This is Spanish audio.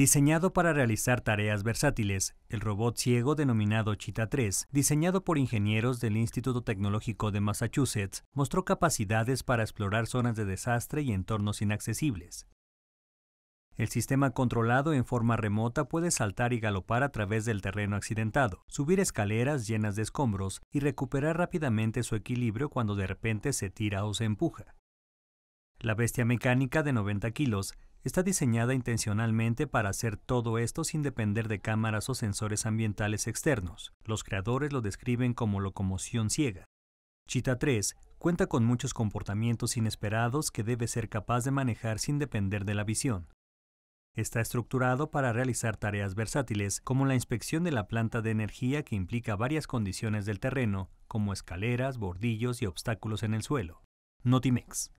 Diseñado para realizar tareas versátiles, el robot ciego denominado Cheetah 3, diseñado por ingenieros del Instituto Tecnológico de Massachusetts, mostró capacidades para explorar zonas de desastre y entornos inaccesibles. El sistema controlado en forma remota puede saltar y galopar a través del terreno accidentado, subir escaleras llenas de escombros y recuperar rápidamente su equilibrio cuando de repente se tira o se empuja. La bestia mecánica de 90 kilos está diseñada intencionalmente para hacer todo esto sin depender de cámaras o sensores ambientales externos. Los creadores lo describen como locomoción ciega. chita 3 cuenta con muchos comportamientos inesperados que debe ser capaz de manejar sin depender de la visión. Está estructurado para realizar tareas versátiles como la inspección de la planta de energía que implica varias condiciones del terreno, como escaleras, bordillos y obstáculos en el suelo. Notimex